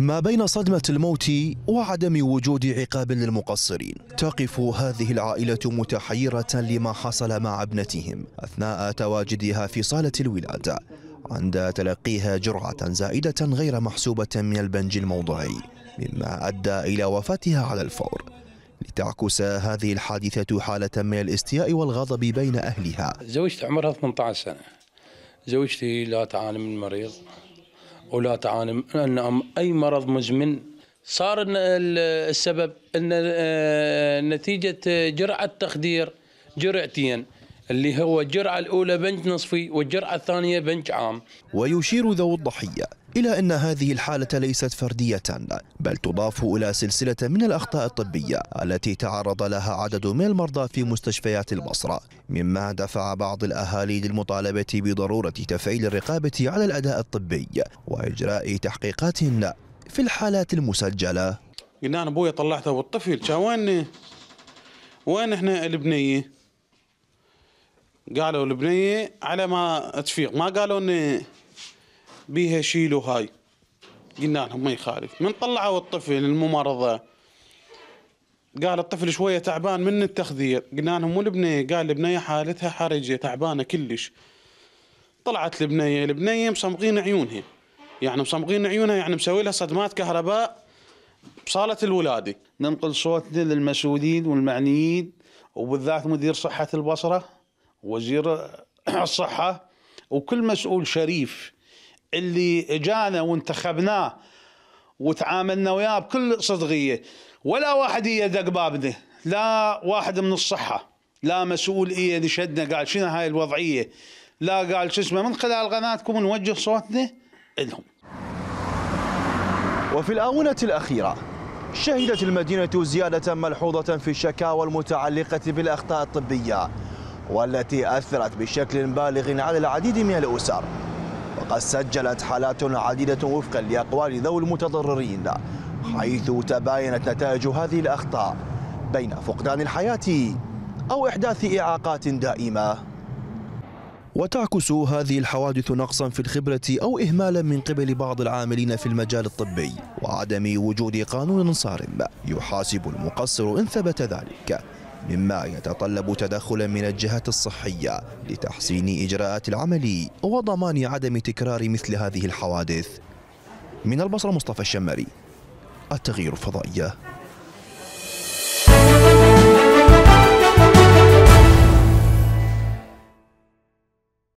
ما بين صدمة الموت وعدم وجود عقاب للمقصرين تقف هذه العائلة متحيرة لما حصل مع ابنتهم أثناء تواجدها في صالة الولادة عند تلقيها جرعة زائدة غير محسوبة من البنج الموضعي مما أدى إلى وفاتها على الفور لتعكس هذه الحادثة حالة من الاستياء والغضب بين أهلها زوجتي عمرها 18 سنة زوجتي لا تعاني من مريض ولا تعاني من اي مرض مزمن صار السبب ان آه، نتيجه جرعه تخدير جرعتين اللي هو الجرعة الأولى بنج نصفي والجرعة الثانية بنج عام ويشير ذو الضحية إلى أن هذه الحالة ليست فردية بل تضاف إلى سلسلة من الأخطاء الطبية التي تعرض لها عدد من المرضى في مستشفيات البصرة مما دفع بعض الأهالي للمطالبة بضرورة تفعيل الرقابة على الأداء الطبي وإجراء تحقيقات في الحالات المسجلة قلنا أنا أبوي طلعته والطفل وين وين إحنا البنية قالوا البنية على ما تفيق ما قالوا ان بيها شيلوا هاي قلنا لهم ما يخالف من طلعوا الطفل الممرضة قال الطفل شوية تعبان من التخدير قلنا لهم والبنية قال البنية حالتها حرجة تعبانة كلش طلعت البنية البنية مصمقين عيونها يعني مصمقين عيونها يعني مسوي لها صدمات كهرباء بصالة الولادة ننقل صوتنا للمسؤولين والمعنيين وبالذات مدير صحة البصرة وزير الصحة وكل مسؤول شريف اللي جانا وانتخبناه وتعاملنا وياه بكل صدقية ولا واحد يدق بابنا لا واحد من الصحة لا مسؤول إيه نشدنا قال شنو هاي الوضعية لا قال شو اسمه من خلال قناتكم نوجه صوتنا لهم وفي الآونة الأخيرة شهدت المدينة زيادة ملحوظة في الشكاوى المتعلقة بالأخطاء الطبية والتي أثرت بشكل بالغ على العديد من الأسر وقد سجلت حالات عديدة وفقا لأقوال ذوي المتضررين حيث تباينت نتائج هذه الأخطاء بين فقدان الحياة أو إحداث إعاقات دائمة وتعكس هذه الحوادث نقصا في الخبرة أو إهمالا من قبل بعض العاملين في المجال الطبي وعدم وجود قانون صارم يحاسب المقصر إن ثبت ذلك مما يتطلب تدخلا من الجهات الصحية لتحسين إجراءات العمل وضمان عدم تكرار مثل هذه الحوادث من البصرة مصطفى الشمري التغيير الفضائية